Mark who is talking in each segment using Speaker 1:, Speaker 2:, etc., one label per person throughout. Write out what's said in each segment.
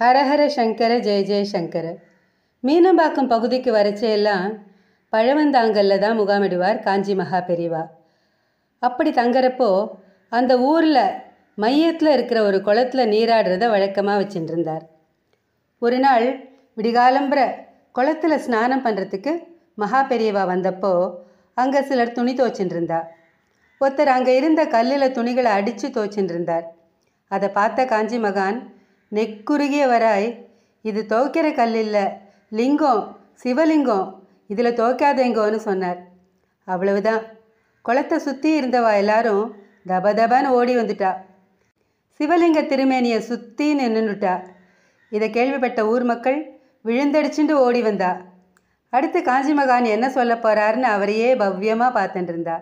Speaker 1: ஹரஹர சங்கர ஜெய ஜெயசங்கர மீனம்பாக்கம் பகுதிக்கு வரைச்செல்லாம் பழவந்தாங்கல்ல தான் முகாமிடுவார் காஞ்சி மகா பெரிவா அப்படி தங்குறப்போ அந்த ஊரில் மையத்தில் இருக்கிற ஒரு குளத்தில் நீராடுறத வழக்கமாக வச்சுட்டுருந்தார் ஒரு நாள் விடிகாலம்புற குளத்தில் ஸ்நானம் பண்ணுறதுக்கு மகா பெரியவா வந்தப்போ அங்கே சிலர் துணி துவச்சின்னு இருந்தா ஒருத்தர் அங்கே இருந்த கல்லில் துணிகளை அடித்து துவச்சின்னு இருந்தார் அதை பார்த்த காஞ்சி மகான் நெக்குறுகியவராய் இது துவைக்கிற கல் இல்லை லிங்கம் சிவலிங்கம் இதில் துவைக்காதேங்கோன்னு சொன்னார் அவ்வளவுதான் குளத்தை சுற்றி இருந்தவா எல்லாரும் தப தபான்னு ஓடி வந்துட்டா சிவலிங்க திருமேனியை சுற்றி நின்றுட்டா இதை கேள்விப்பட்ட ஊர் மக்கள் விழுந்தடிச்சுட்டு ஓடி வந்தா அடுத்து காஞ்சி மகான் என்ன சொல்ல போகிறாருன்னு அவரையே பவ்யமாக பார்த்துட்டு இருந்தா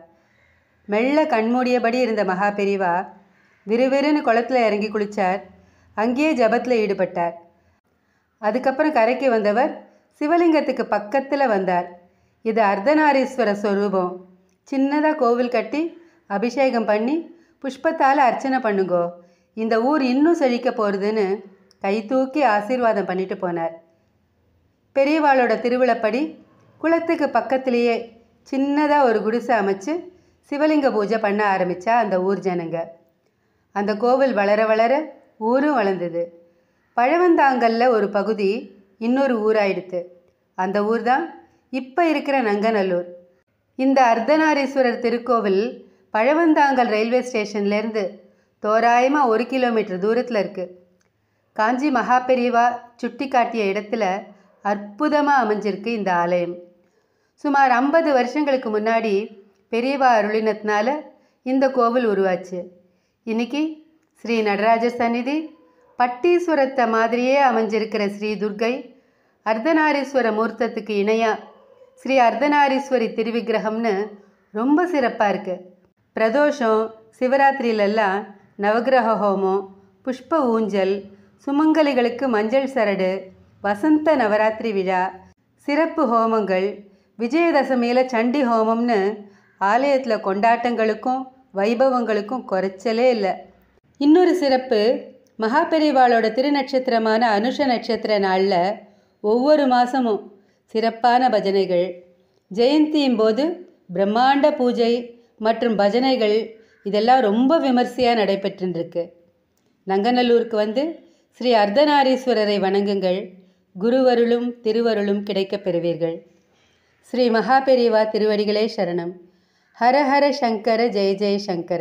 Speaker 1: மெல்ல கண்மூடியபடி இருந்த மகா பெரிவா விறுவிறுன்னு குளத்தில் இறங்கி குளித்தார் அங்கேயே ஜபத்தில் ஈடுபட்டார் அதுக்கப்புறம் கரைக்கு வந்தவர் சிவலிங்கத்துக்கு பக்கத்தில் வந்தார் இது அர்த்தநாரீஸ்வர ஸ்வரூபம் சின்னதாக கோவில் கட்டி அபிஷேகம் பண்ணி புஷ்பத்தால் அர்ச்சனை பண்ணுங்கோ இந்த ஊர் இன்னும் செழிக்க போகிறதுன்னு கை தூக்கி ஆசீர்வாதம் பண்ணிட்டு போனார் பெரியவாளோட திருவிழப்படி குளத்துக்கு பக்கத்திலேயே சின்னதாக ஒரு குடிசை அமைச்சு சிவலிங்க பூஜை பண்ண ஆரம்பித்தா அந்த ஊர் ஜனங்க அந்த கோவில் வளர வளர ஊரும் வளர்ந்தது பழவந்தாங்கல்ல ஒரு பகுதி இன்னொரு ஊராயிடுத்து அந்த ஊர் தான் இப்போ இருக்கிற நங்கநல்லூர் இந்த அர்த்தநாரீஸ்வரர் திருக்கோவில் பழவந்தாங்கல் ரயில்வே ஸ்டேஷன்லேருந்து தோராயமாக ஒரு கிலோமீட்டர் தூரத்தில் இருக்குது காஞ்சி மகாபெரிவா சுட்டி காட்டிய இடத்துல அற்புதமாக அமைஞ்சிருக்கு இந்த ஆலயம் சுமார் ஐம்பது வருஷங்களுக்கு முன்னாடி பெரியவா அருளினத்தினால இந்த கோவில் உருவாச்சு இன்றைக்கி ஸ்ரீ நடராஜ சந்நிதி பட்டீஸ்வரத்தை மாதிரியே அமைஞ்சிருக்கிற ஸ்ரீ துர்கை அர்த்தநாரீஸ்வர மூர்த்தத்துக்கு இணையாக ஸ்ரீ அர்த்தநாரீஸ்வரி திருவிக்கிரகம்னு ரொம்ப சிறப்பாக இருக்குது பிரதோஷம் சிவராத்திரியிலெல்லாம் நவகிரக ஹோமம் புஷ்ப ஊஞ்சல் சுமங்கலிகளுக்கு மஞ்சள் சரடு வசந்த நவராத்திரி விழா சிறப்பு ஹோமங்கள் விஜயதசமியில் சண்டி ஹோமம்னு ஆலயத்தில் கொண்டாட்டங்களுக்கும் வைபவங்களுக்கும் குறைச்சலே இல்லை இன்னொரு சிறப்பு மகாபெரிவாளோட திருநட்சத்திரமான அனுஷ நட்சத்திர நாளில் ஒவ்வொரு மாதமும் சிறப்பான பஜனைகள் ஜெயந்தியின் போது பிரம்மாண்ட பூஜை மற்றும் பஜனைகள் இதெல்லாம் ரொம்ப விமர்சையாக நடைபெற்றுருக்கு நங்கநல்லூருக்கு வந்து ஸ்ரீ அர்த்தநாரீஸ்வரரை வணங்குங்கள் குருவருளும் திருவருளும் கிடைக்கப் பெறுவீர்கள் ஸ்ரீ மகாபெரிவா திருவடிகளே சரணம் ஹர ஹர சங்கர ஜெய ஜெய சங்கர